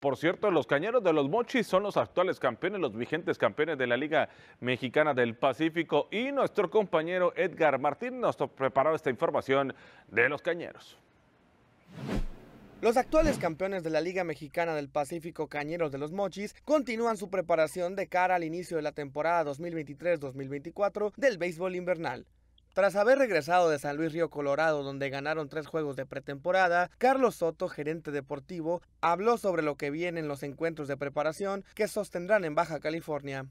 Por cierto, los Cañeros de los Mochis son los actuales campeones, los vigentes campeones de la Liga Mexicana del Pacífico y nuestro compañero Edgar Martín nos ha preparado esta información de los Cañeros. Los actuales campeones de la Liga Mexicana del Pacífico Cañeros de los Mochis continúan su preparación de cara al inicio de la temporada 2023-2024 del béisbol invernal. Tras haber regresado de San Luis Río Colorado, donde ganaron tres juegos de pretemporada, Carlos Soto, gerente deportivo, habló sobre lo que viene en los encuentros de preparación que sostendrán en Baja California.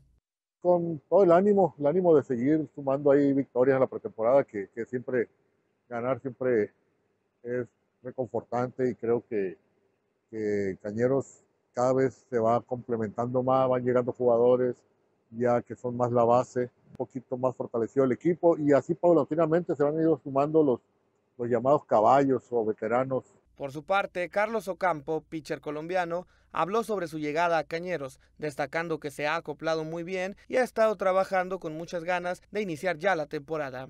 Con todo el ánimo, el ánimo de seguir sumando ahí victorias en la pretemporada, que, siempre ganar siempre es reconfortante y creo que Cañeros cada vez se va complementando más, van llegando jugadores ya que son más la base poquito más fortalecido el equipo y así paulatinamente se van a ir sumando los, los llamados caballos o veteranos. Por su parte, Carlos Ocampo, pitcher colombiano, habló sobre su llegada a Cañeros, destacando que se ha acoplado muy bien y ha estado trabajando con muchas ganas de iniciar ya la temporada.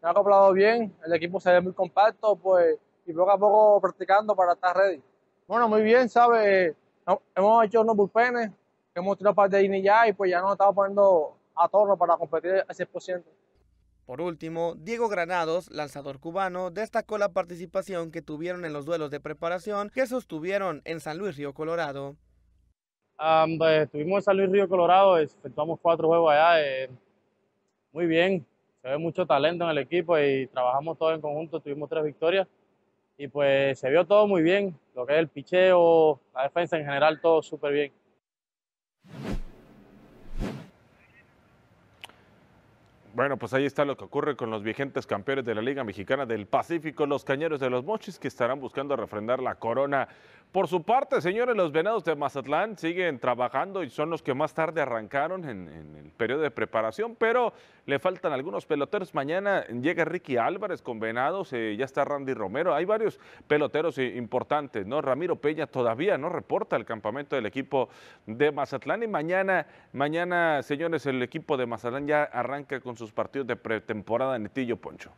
Se ha acoplado bien, el equipo se ve muy compacto, pues, y poco a poco practicando para estar ready. Bueno, muy bien, ¿sabes? Hemos hecho unos bullpenes, hemos tirado parte de ya y pues ya nos estamos poniendo a Torno para competir al 100%. Por último, Diego Granados, lanzador cubano, destacó la participación que tuvieron en los duelos de preparación que sostuvieron en San Luis Río Colorado. Pues, estuvimos en San Luis Río Colorado, efectuamos cuatro juegos allá, eh, muy bien, se ve mucho talento en el equipo y trabajamos todos en conjunto, tuvimos tres victorias y pues se vio todo muy bien, lo que es el picheo, la defensa en general, todo súper bien. Bueno, pues ahí está lo que ocurre con los vigentes campeones de la Liga Mexicana del Pacífico, los Cañeros de los Mochis, que estarán buscando refrendar la corona. Por su parte, señores, los Venados de Mazatlán siguen trabajando y son los que más tarde arrancaron en, el periodo de preparación, pero le faltan algunos peloteros. Mañana llega Ricky Álvarez con Venados, eh, ya está Randy Romero, hay varios peloteros importantes, ¿no? Ramiro Peña todavía no reporta el campamento del equipo de Mazatlán y mañana, mañana, señores, el equipo de Mazatlán ya arranca con sus partidos de pretemporada de Netillo, Poncho.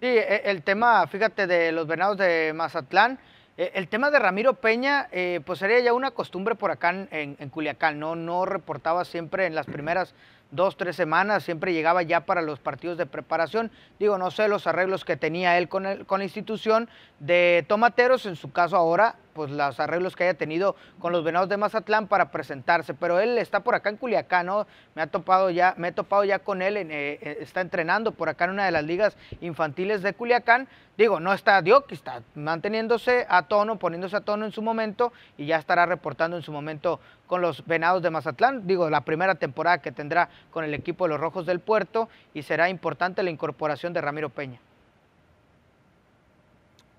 Sí, e, e, el tema, fíjate, de los venados de Mazatlán, e, el tema de Ramiro Peña, eh, pues sería ya una costumbre por acá en, Culiacán, ¿no? No reportaba siempre en las primeras dos, tres semanas, siempre llegaba ya para los partidos de preparación. Digo, no sé los arreglos que tenía él con, con la institución de Tomateros, en su caso ahora pues los arreglos que haya tenido con los Venados de Mazatlán para presentarse, pero él está por acá en Culiacán, ¿no? Me ha topado ya, me he topado ya con él, eh, eh, está entrenando por acá en una de las ligas infantiles de Culiacán. Digo, no está que está manteniéndose a tono, poniéndose a tono en su momento y ya estará reportando en su momento con los Venados de Mazatlán. Digo, la primera temporada que tendrá con el equipo de los Rojos del Puerto y será importante la incorporación de Ramiro Peña.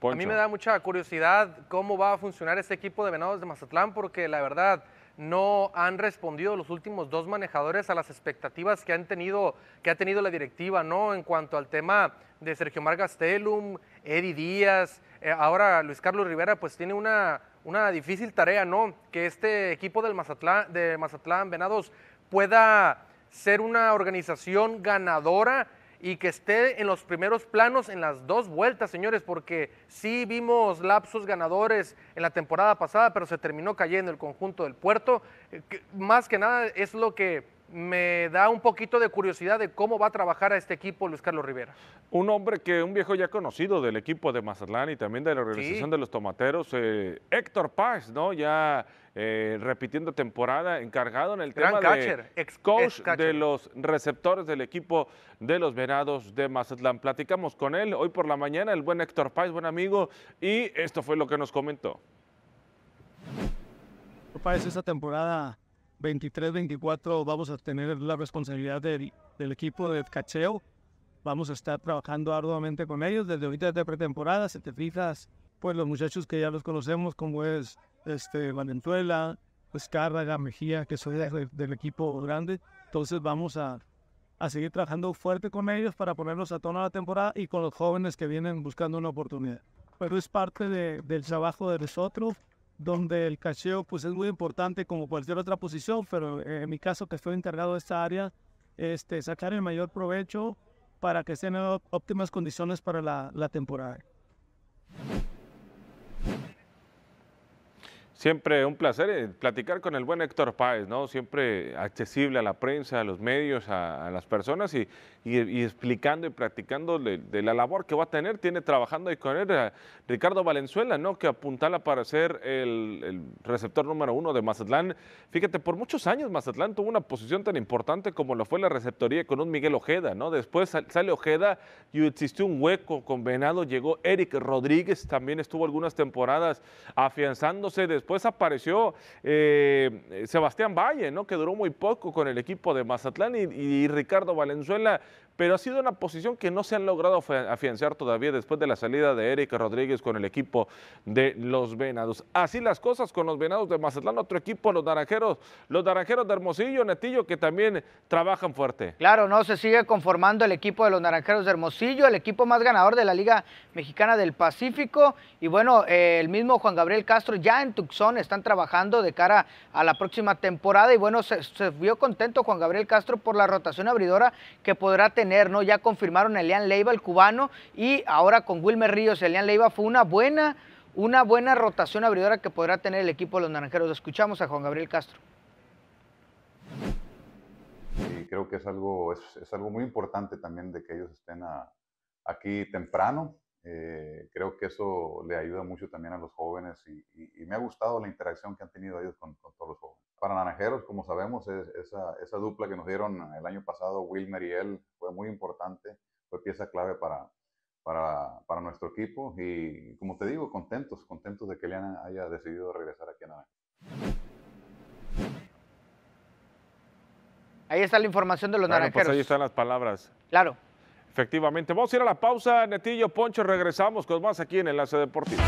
A mí me da mucha curiosidad cómo va a funcionar este equipo de Venados de Mazatlán, porque la verdad no han respondido los últimos dos manejadores a las expectativas que tenido, que ha tenido la directiva, ¿no? En cuanto al tema de Sergio telum Eddie Díaz, eh, ahora Luis Carlos Rivera, pues tiene una, una difícil tarea, ¿no? Que este equipo del Mazatlán, de Mazatlán Venados pueda ser una organización ganadora y que esté en los primeros planos en las dos vueltas, señores, porque sí vimos lapsos ganadores en la temporada pasada, pero se terminó cayendo el conjunto del puerto. Eh, más que nada es lo que me da un poquito de curiosidad de cómo va a trabajar a este equipo Luis Carlos Rivera. Un hombre que un viejo ya conocido del equipo de Mazatlán y también de la organización de los tomateros, eh, Héctor Paz, ¿no? Ya eh, repitiendo temporada, encargado en el tema de ex, coach de los receptores del equipo de los Venados de Mazatlán. Platicamos con él hoy por la mañana, el buen Héctor Paz, buen amigo, y esto fue lo que nos comentó. Paz, esta temporada 23-24 vamos a tener la responsabilidad del, equipo de cacheo. Vamos a estar trabajando arduamente con ellos desde ahorita de pretemporada. Si te fijas, pues los muchachos que ya los conocemos, como es este, Valenzuela, Escárraga, Mejía, que soy del equipo grande. Entonces vamos a, a seguir trabajando fuerte con ellos para ponerlos a tono a la temporada y con los jóvenes que vienen buscando una oportunidad. Pero es parte del trabajo de nosotros donde el cacheo pues, es muy importante como cualquier otra posición, pero eh, en mi caso que estoy encargado de esta área, este, sacar el mayor provecho para que estén en óptimas condiciones para la temporada. Siempre un placer eh, platicar con el buen Héctor Páez, ¿no? Siempre accesible a la prensa, a los medios, a, las personas y, explicando y practicando de, la labor que va a tener. Tiene trabajando ahí con él eh, Ricardo Valenzuela, ¿no? Que apuntala para ser el, receptor número uno de Mazatlán. Fíjate, por muchos años Mazatlán tuvo una posición tan importante como lo fue la receptoría con un Miguel Ojeda, ¿no? Después sale Ojeda y existió un hueco con Venado, llegó Eric Rodríguez, también estuvo algunas temporadas afianzándose después desapareció apareció eh, Sebastián Valle, ¿no? que duró muy poco con el equipo de Mazatlán y, Ricardo Valenzuela, pero ha sido una posición que no se han logrado afianzar todavía después de la salida de Erika Rodríguez con el equipo de los Venados. Así las cosas con los Venados de Mazatlán, otro equipo, los Naranjeros, los Naranjeros de Hermosillo, Netillo, que también trabajan fuerte. Claro, no se sigue conformando el equipo de los Naranjeros de Hermosillo, el equipo más ganador de la Liga Mexicana del Pacífico y bueno, eh, el mismo Juan Gabriel Castro ya en Tucson están trabajando de cara a la próxima temporada y bueno, se, vio contento Juan Gabriel Castro por la rotación abridora que podrá tener, ¿no? Ya confirmaron a Elian Leiva, el cubano, y ahora con Wilmer Ríos, Elian Leiva fue una buena, una buena rotación abridora que podrá tener el equipo de los Naranjeros. Escuchamos a Juan Gabriel Castro y creo que es algo, es, algo muy importante también de que ellos estén aquí temprano, eh, creo que eso le ayuda mucho también a los jóvenes y, me ha gustado la interacción que han tenido ellos con, todos los jóvenes. Para Naranjeros, como sabemos, es, esa, esa, dupla que nos dieron el año pasado, Wilmer y él, fue muy importante, fue pieza clave para, para, para nuestro equipo y, como te digo, contentos, contentos de que Eliana haya decidido regresar aquí a Naranjeros. Ahí está la información de los pues naranjeros. ahí están las palabras. Claro. Efectivamente. Vamos a ir a la pausa, Netillo, Poncho, regresamos con más aquí en Enlace Deportivo.